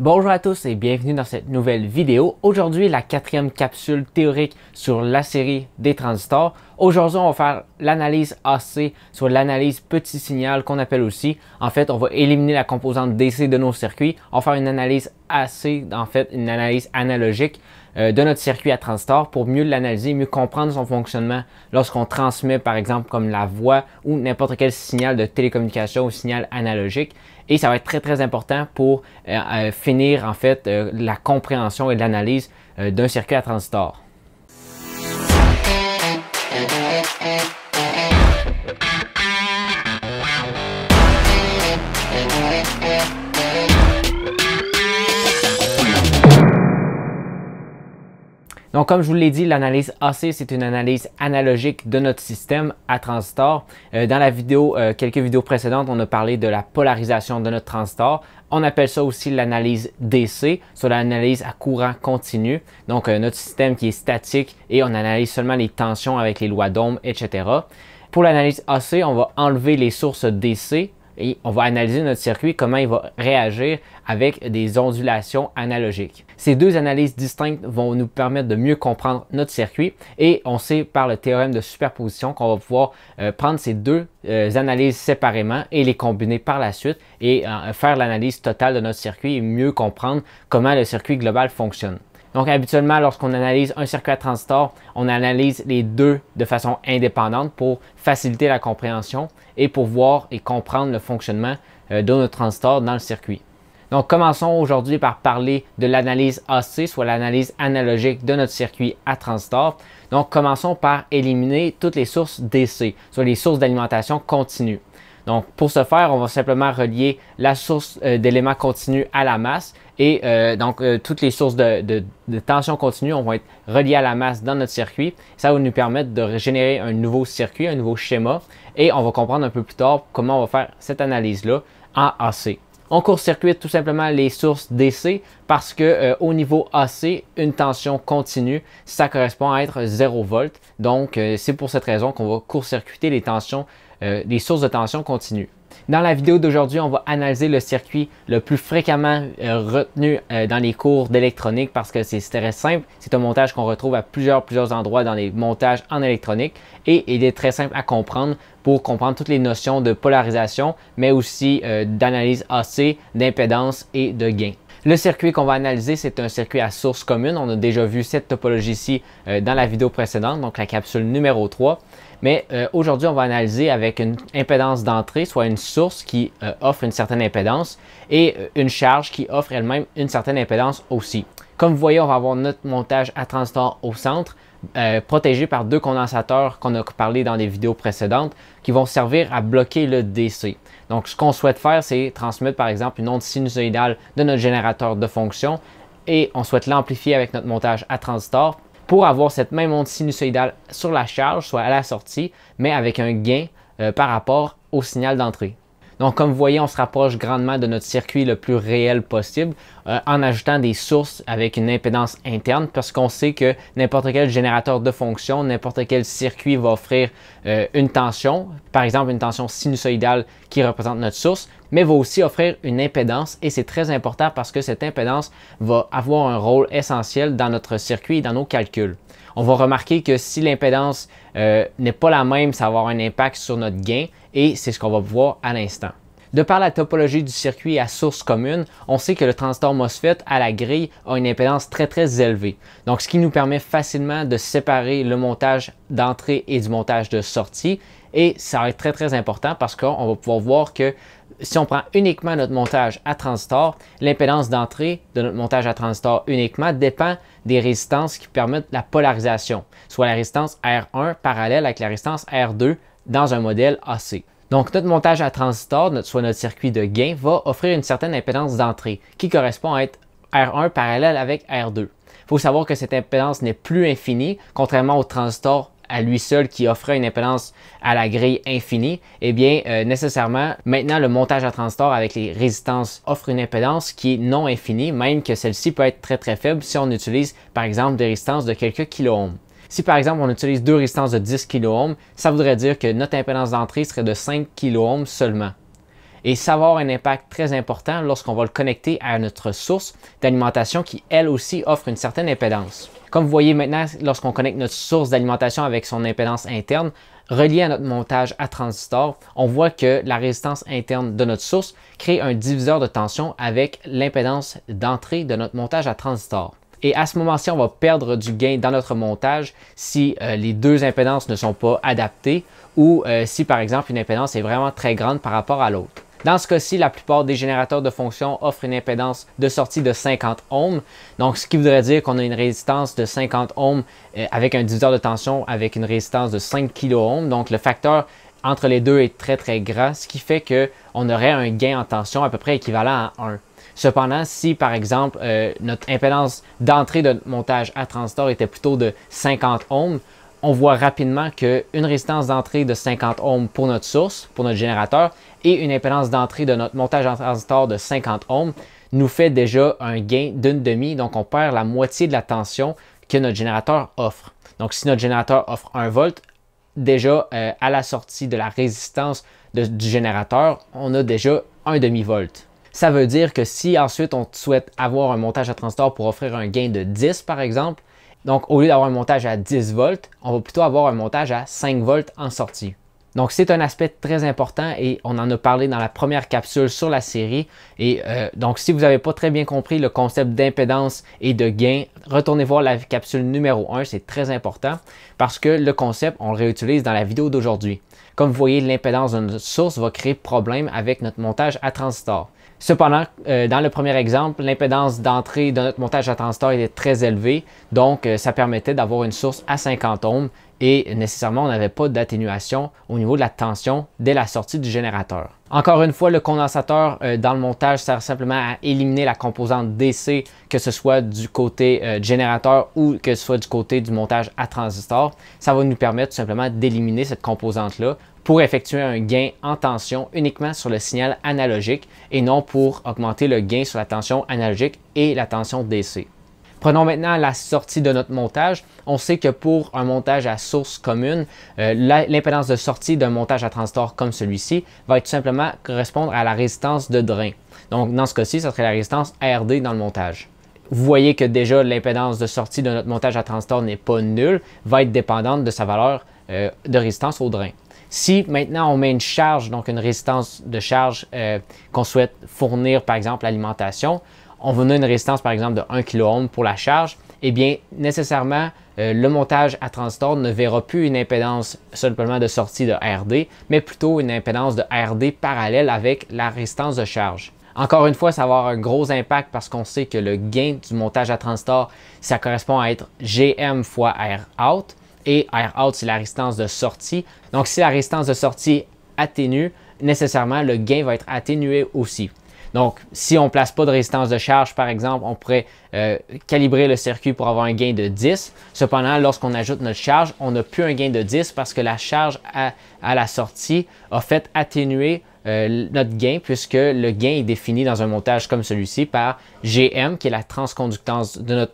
Bonjour à tous et bienvenue dans cette nouvelle vidéo. Aujourd'hui, la quatrième capsule théorique sur la série des transistors. Aujourd'hui, on va faire l'analyse AC sur l'analyse petit signal qu'on appelle aussi. En fait, on va éliminer la composante DC de nos circuits. On va faire une analyse AC, en fait, une analyse analogique euh, de notre circuit à transistor pour mieux l'analyser, mieux comprendre son fonctionnement lorsqu'on transmet par exemple comme la voix ou n'importe quel signal de télécommunication ou signal analogique. Et ça va être très très important pour euh, euh, finir en fait la compréhension et l'analyse d'un circuit à Transistor. Donc, comme je vous l'ai dit, l'analyse AC, c'est une analyse analogique de notre système à transistor. Euh, dans la vidéo, euh, quelques vidéos précédentes, on a parlé de la polarisation de notre transistor. On appelle ça aussi l'analyse DC, sur l'analyse à courant continu. Donc, euh, notre système qui est statique et on analyse seulement les tensions avec les lois d'Ohm, etc. Pour l'analyse AC, on va enlever les sources DC et on va analyser notre circuit, comment il va réagir avec des ondulations analogiques. Ces deux analyses distinctes vont nous permettre de mieux comprendre notre circuit et on sait par le théorème de superposition qu'on va pouvoir euh, prendre ces deux euh, analyses séparément et les combiner par la suite et euh, faire l'analyse totale de notre circuit et mieux comprendre comment le circuit global fonctionne. Donc habituellement, lorsqu'on analyse un circuit à transistor, on analyse les deux de façon indépendante pour faciliter la compréhension et pour voir et comprendre le fonctionnement euh, de notre transistor dans le circuit. Donc commençons aujourd'hui par parler de l'analyse AC, soit l'analyse analogique de notre circuit à transistor. Donc commençons par éliminer toutes les sources DC, soit les sources d'alimentation continue. Donc, pour ce faire, on va simplement relier la source euh, d'éléments continus à la masse et euh, donc euh, toutes les sources de, tension continue on va être reliées à la masse dans notre circuit. Ça va nous permettre de générer un nouveau circuit, un nouveau schéma et on va comprendre un peu plus tard comment on va faire cette analyse-là en AC. On court-circuite tout simplement les sources DC parce que au niveau AC, une tension continue, ça correspond à être 0 volt. Donc c'est pour cette raison qu'on va court-circuiter les tensions euh, les des sources de tension continue. Dans la vidéo d'aujourd'hui, on va analyser le circuit le plus fréquemment euh, retenu euh, dans les cours d'électronique parce que c'est très simple. C'est un montage qu'on retrouve à plusieurs, plusieurs endroits dans les montages en électronique et il est très simple à comprendre pour comprendre toutes les notions de polarisation, mais aussi d'analyse AC, d'impédance et de gain. Le circuit qu'on va analyser, c'est un circuit à source commune. On a déjà vu cette topologie-ci euh, dans la vidéo précédente, donc la capsule numéro 3. Mais euh, aujourd'hui, on va analyser avec une impédance d'entrée, soit une source qui euh, offre une certaine impédance et une charge qui offre elle-même une certaine impédance aussi. Comme vous voyez, on va avoir notre montage à transistor au centre, protégé par deux condensateurs qu'on a parlé dans les vidéos précédentes, qui vont servir à bloquer le DC. Donc, ce qu'on souhaite faire, c'est transmettre, par exemple, une onde sinusoïdale de notre générateur de fonction et on souhaite l'amplifier avec notre montage à transistor pour avoir cette même onde sinusoïdale sur la charge, soit à la sortie, mais avec un gain euh, par rapport au signal d'entrée. Donc, comme vous voyez, on se rapproche grandement de notre circuit le plus réel possible euh, en ajoutant des sources avec une impédance interne parce qu'on sait que n'importe quel générateur de fonction, n'importe quel circuit va offrir euh, une tension, par exemple une tension sinusoïdale qui représente notre source, mais va aussi offrir une impédance et c'est très important parce que cette impédance va avoir un rôle essentiel dans notre circuit et dans nos calculs. On va remarquer que si l'impédance euh, n'est pas la même, ça va avoir un impact sur notre gain et c'est ce qu'on va voir à l'instant. De par la topologie du circuit à source commune, on sait que le transistor MOSFET à la grille a une impédance très très élevée, donc ce qui nous permet facilement de séparer le montage d'entrée et du montage de sortie. Et ça va être très très important parce qu'on va pouvoir voir que si on prend uniquement notre montage à transistor, l'impédance d'entrée de notre montage à transistor uniquement dépend des résistances qui permettent la polarisation, soit la résistance R1 parallèle avec la résistance R2 dans un modèle AC. Donc notre montage à transistor, soit notre circuit de gain, va offrir une certaine impédance d'entrée qui correspond à être R1 parallèle avec R2. Il faut savoir que cette impédance n'est plus infinie, contrairement au transistor à lui seul qui offrait une impédance à la grille infinie, eh bien euh, nécessairement maintenant le montage à transistor avec les résistances offre une impédance qui est non infinie, même que celle-ci peut être très très faible si on utilise par exemple des résistances de quelques kilo si par exemple on utilise deux résistances de 10 kΩ, ça voudrait dire que notre impédance d'entrée serait de 5 kΩ seulement. Et ça va avoir un impact très important lorsqu'on va le connecter à notre source d'alimentation qui elle aussi offre une certaine impédance. Comme vous voyez maintenant, lorsqu'on connecte notre source d'alimentation avec son impédance interne, reliée à notre montage à transistor, on voit que la résistance interne de notre source crée un diviseur de tension avec l'impédance d'entrée de notre montage à transistor. Et à ce moment-ci, on va perdre du gain dans notre montage si euh, les deux impédances ne sont pas adaptées ou euh, si par exemple une impédance est vraiment très grande par rapport à l'autre. Dans ce cas-ci, la plupart des générateurs de fonctions offrent une impédance de sortie de 50 ohms. Donc, ce qui voudrait dire qu'on a une résistance de 50 ohms euh, avec un diviseur de tension avec une résistance de 5 kOhm. Donc, le facteur entre les deux est très très grand, ce qui fait qu'on aurait un gain en tension à peu près équivalent à 1. Cependant, si par exemple euh, notre impédance d'entrée de montage à transistor était plutôt de 50 ohms, on voit rapidement qu'une résistance d'entrée de 50 ohms pour notre source, pour notre générateur, et une impédance d'entrée de notre montage à transistor de 50 ohms nous fait déjà un gain d'une demi, donc on perd la moitié de la tension que notre générateur offre. Donc si notre générateur offre 1 volt, déjà euh, à la sortie de la résistance du générateur, on a déjà un demi-volt. Ça veut dire que si ensuite on souhaite avoir un montage à transistor pour offrir un gain de 10 par exemple, donc au lieu d'avoir un montage à 10 volts, on va plutôt avoir un montage à 5 volts en sortie. Donc c'est un aspect très important et on en a parlé dans la première capsule sur la série. Et euh, donc si vous n'avez pas très bien compris le concept d'impédance et de gain, retournez voir la capsule numéro 1, c'est très important parce que le concept, on le réutilise dans la vidéo d'aujourd'hui. Comme vous voyez, l'impédance d'une source va créer problème avec notre montage à transistor. Cependant, euh, dans le premier exemple, l'impédance d'entrée de notre montage à transistor était très élevée, donc euh, ça permettait d'avoir une source à 50 ohms et nécessairement on n'avait pas d'atténuation au niveau de la tension dès la sortie du générateur. Encore une fois, le condensateur euh, dans le montage sert simplement à éliminer la composante DC, que ce soit du côté générateur ou que ce soit du côté du montage à transistor. Ça va nous permettre tout simplement d'éliminer cette composante-là pour effectuer un gain en tension uniquement sur le signal analogique et non pour augmenter le gain sur la tension analogique et la tension DC. Prenons maintenant la sortie de notre montage. On sait que pour un montage à source commune, euh, l'impédance de sortie d'un montage à transistor comme celui-ci va être tout simplement correspondre à la résistance de drain. Donc dans ce cas-ci, ce serait la résistance RD dans le montage. Vous voyez que déjà l'impédance de sortie de notre montage à transistor n'est pas nulle, va être dépendante de sa valeur euh, de résistance au drain. Si maintenant on met une charge, donc une résistance de charge euh, qu'on souhaite fournir, par exemple, l'alimentation, on veut une résistance, par exemple, de 1 kOhm pour la charge, eh bien, nécessairement, euh, le montage à transistor ne verra plus une impédance simplement de sortie de RD, mais plutôt une impédance de RD parallèle avec la résistance de charge. Encore une fois, ça va avoir un gros impact parce qu'on sait que le gain du montage à transistor, ça correspond à être GM fois Rout et air out, c'est la résistance de sortie. Donc si la résistance de sortie atténue, nécessairement le gain va être atténué aussi. Donc, si on ne place pas de résistance de charge, par exemple, on pourrait euh, calibrer le circuit pour avoir un gain de 10. Cependant, lorsqu'on ajoute notre charge, on n'a plus un gain de 10 parce que la charge à, la sortie a fait atténuer euh, notre gain puisque le gain est défini dans un montage comme celui-ci par GM, qui est la transconductance de de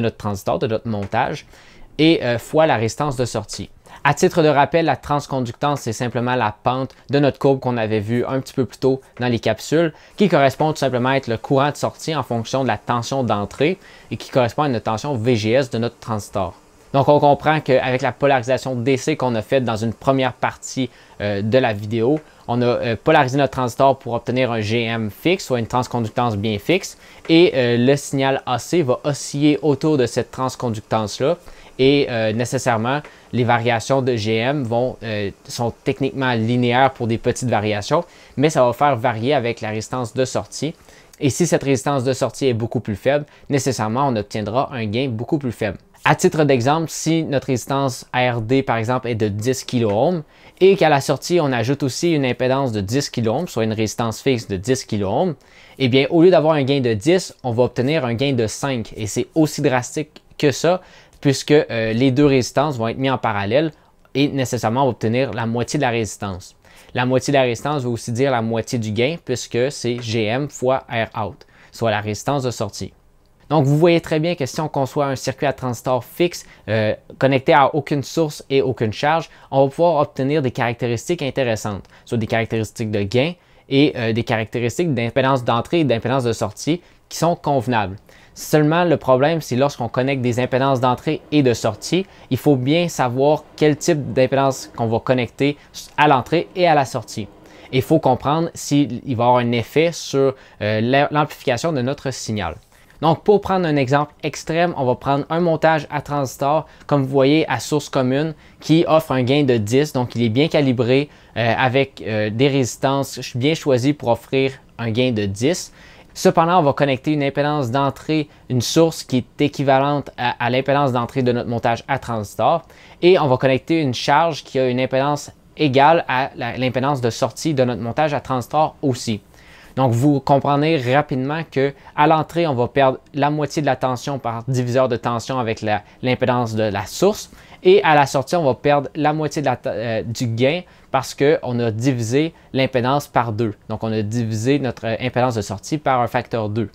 notre transistor, de notre montage et euh, fois la résistance de sortie. À titre de rappel, la transconductance, c'est simplement la pente de notre courbe qu'on avait vue un petit peu plus tôt dans les capsules, qui correspond tout simplement à être le courant de sortie en fonction de la tension d'entrée et qui correspond à une tension VGS de notre transistor. Donc, on comprend qu'avec la polarisation DC qu'on a faite dans une première partie euh, de la vidéo, on a euh, polarisé notre transistor pour obtenir un GM fixe, soit une transconductance bien fixe, et le signal AC va osciller autour de cette transconductance-là, et euh, nécessairement, les variations de GM euh, sont techniquement linéaires pour des petites variations, mais ça va faire varier avec la résistance de sortie. Et si cette résistance de sortie est beaucoup plus faible, nécessairement, on obtiendra un gain beaucoup plus faible. À titre d'exemple, si notre résistance ARD, par exemple, est de 10 kOhm et qu'à la sortie, on ajoute aussi une impédance de 10 kOhm, soit une résistance fixe de 10 kOhm, eh bien, au lieu d'avoir un gain de 10, on va obtenir un gain de 5. Et c'est aussi drastique que ça, puisque euh, les deux résistances vont être mises en parallèle et nécessairement obtenir la moitié de la résistance. La moitié de la résistance veut aussi dire la moitié du gain puisque c'est GM fois R out, soit la résistance de sortie. Donc vous voyez très bien que si on conçoit un circuit à transistor fixe euh, connecté à aucune source et aucune charge, on va pouvoir obtenir des caractéristiques intéressantes, soit des caractéristiques de gain et euh, des caractéristiques d'impédance d'entrée et d'impédance de sortie sont convenables. Seulement, le problème, c'est lorsqu'on connecte des impédances d'entrée et de sortie, il faut bien savoir quel type d'impédance qu'on va connecter à l'entrée et à la sortie. Il faut comprendre s'il va avoir un effet sur euh, l'amplification de notre signal. Donc, pour prendre un exemple extrême, on va prendre un montage à transistor, comme vous voyez, à source commune, qui offre un gain de 10. Donc, il est bien calibré euh, avec euh, des résistances bien choisies pour offrir un gain de 10. Cependant, on va connecter une impédance d'entrée, une source qui est équivalente à, l'impédance d'entrée de notre montage à transistor. Et on va connecter une charge qui a une impédance égale à l'impédance de sortie de notre montage à transistor aussi. Donc, vous comprenez rapidement que à l'entrée, on va perdre la moitié de la tension par diviseur de tension avec l'impédance de la source. Et à la sortie, on va perdre la moitié euh, du gain parce qu'on a divisé l'impédance par 2. Donc, on a divisé notre euh, impédance de sortie par un facteur 2.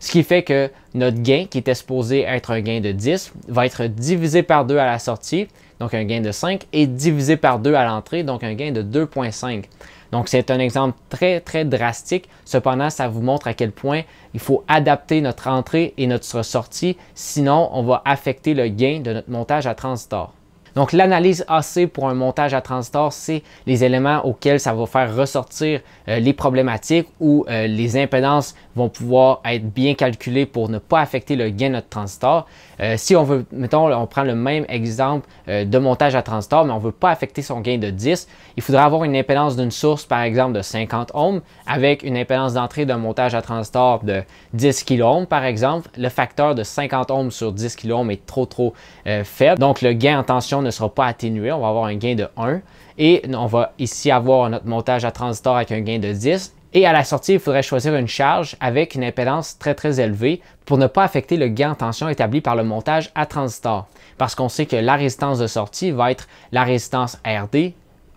Ce qui fait que notre gain, qui était supposé être un gain de 10, va être divisé par 2 à la sortie, donc un gain de 5, et divisé par 2 à l'entrée, donc un gain de 2.5. Donc c'est un exemple très très drastique. Cependant, ça vous montre à quel point il faut adapter notre entrée et notre sortie, sinon on va affecter le gain de notre montage à transistor. Donc l'analyse AC pour un montage à transistor, c'est les éléments auxquels ça va faire ressortir euh, les problématiques où euh, les impédances vont pouvoir être bien calculées pour ne pas affecter le gain de notre transistor. Euh, si on veut, mettons, on prend le même exemple de montage à transistor, mais on ne veut pas affecter son gain de 10, il faudra avoir une impédance d'une source, par exemple, de 50 ohms avec une impédance d'entrée d'un montage à transistor de 10 kilo ohms, par exemple. Le facteur de 50 ohms sur 10 kilo ohms est trop, trop faible. Donc le gain en tension ne ne sera pas atténué, on va avoir un gain de 1. Et on va ici avoir notre montage à transistor avec un gain de 10. Et à la sortie, il faudrait choisir une charge avec une impédance très très élevée pour ne pas affecter le gain en tension établi par le montage à transistor. Parce qu'on sait que la résistance de sortie va être la résistance RD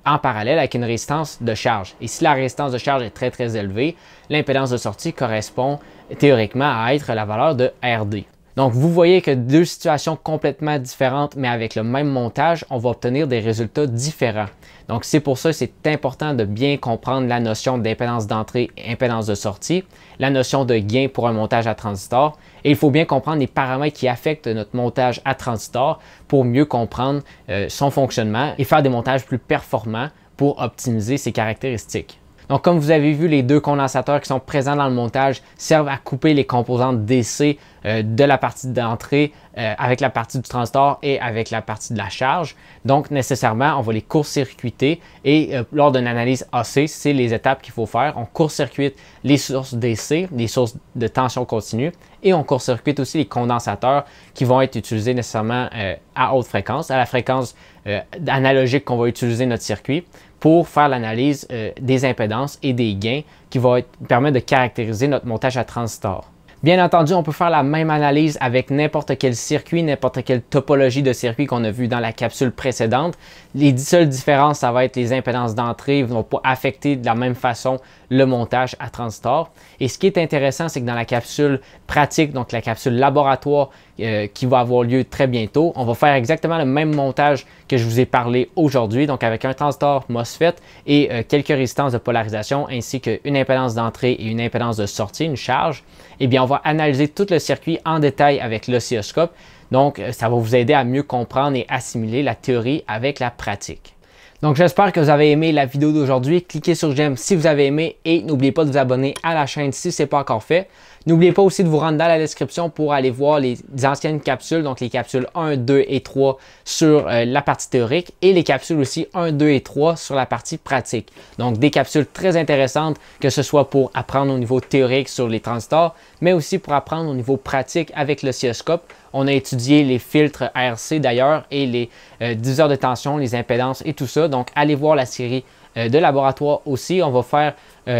en parallèle avec une résistance de charge. Et si la résistance de charge est très très élevée, l'impédance de sortie correspond théoriquement à être la valeur de RD. Donc, vous voyez que deux situations complètement différentes, mais avec le même montage, on va obtenir des résultats différents. Donc, c'est pour ça que c'est important de bien comprendre la notion d'impédance d'entrée et impédance de sortie, la notion de gain pour un montage à transistor, et il faut bien comprendre les paramètres qui affectent notre montage à transistor pour mieux comprendre euh, son fonctionnement et faire des montages plus performants pour optimiser ses caractéristiques. Donc, comme vous avez vu, les deux condensateurs qui sont présents dans le montage servent à couper les composantes DC euh, de la partie d'entrée euh, avec la partie du transport et avec la partie de la charge. Donc, nécessairement, on va les court-circuiter et euh, lors d'une analyse AC, c'est les étapes qu'il faut faire. On court-circuite les sources DC, les sources de tension continue et on court-circuite aussi les condensateurs qui vont être utilisés nécessairement à haute fréquence, à la fréquence analogique qu'on va utiliser notre circuit pour faire l'analyse des impédances et des gains qui vont permettre de caractériser notre montage à transistor. Bien entendu, on peut faire la même analyse avec n'importe quel circuit, n'importe quelle topologie de circuit qu'on a vu dans la capsule précédente. Les seules différences, ça va être les impédances d'entrée ne vont pas affecter de la même façon le montage à transistor. Et ce qui est intéressant, c'est que dans la capsule pratique, donc la capsule laboratoire euh, qui va avoir lieu très bientôt. On va faire exactement le même montage que je vous ai parlé aujourd'hui, donc avec un transistor MOSFET et euh, quelques résistances de polarisation ainsi qu'une impédance d'entrée et une impédance de sortie, une charge. Eh bien, on va analyser tout le circuit en détail avec l'oscilloscope. Donc, euh, ça va vous aider à mieux comprendre et assimiler la théorie avec la pratique. Donc j'espère que vous avez aimé la vidéo d'aujourd'hui. Cliquez sur j'aime si vous avez aimé et n'oubliez pas de vous abonner à la chaîne si ce n'est pas encore fait. N'oubliez pas aussi de vous rendre dans la description pour aller voir les anciennes capsules, donc les capsules 1, 2 et 3 sur euh, la partie théorique et les capsules aussi 1, 2 et 3 sur la partie pratique. Donc des capsules très intéressantes, que ce soit pour apprendre au niveau théorique sur les transistors, mais aussi pour apprendre au niveau pratique avec l'oscilloscope. On a étudié les filtres ARC d'ailleurs et les euh, diviseurs de tension, les impédances et tout ça. Donc allez voir la série euh, de laboratoire aussi. On va faire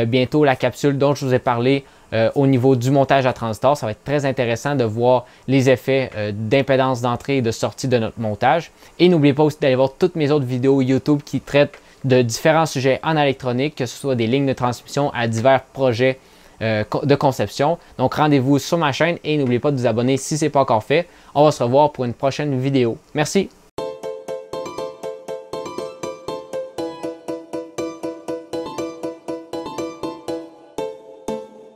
bientôt la capsule dont je vous ai parlé euh, au niveau du montage à transistor. Ça va être très intéressant de voir les effets euh, d'impédance d'entrée et de sortie de notre montage. Et n'oubliez pas aussi d'aller voir toutes mes autres vidéos YouTube qui traitent de différents sujets en électronique, que ce soit des lignes de transmission à divers projets euh, de conception. Donc rendez-vous sur ma chaîne et n'oubliez pas de vous abonner si ce n'est pas encore fait. On va se revoir pour une prochaine vidéo. Merci!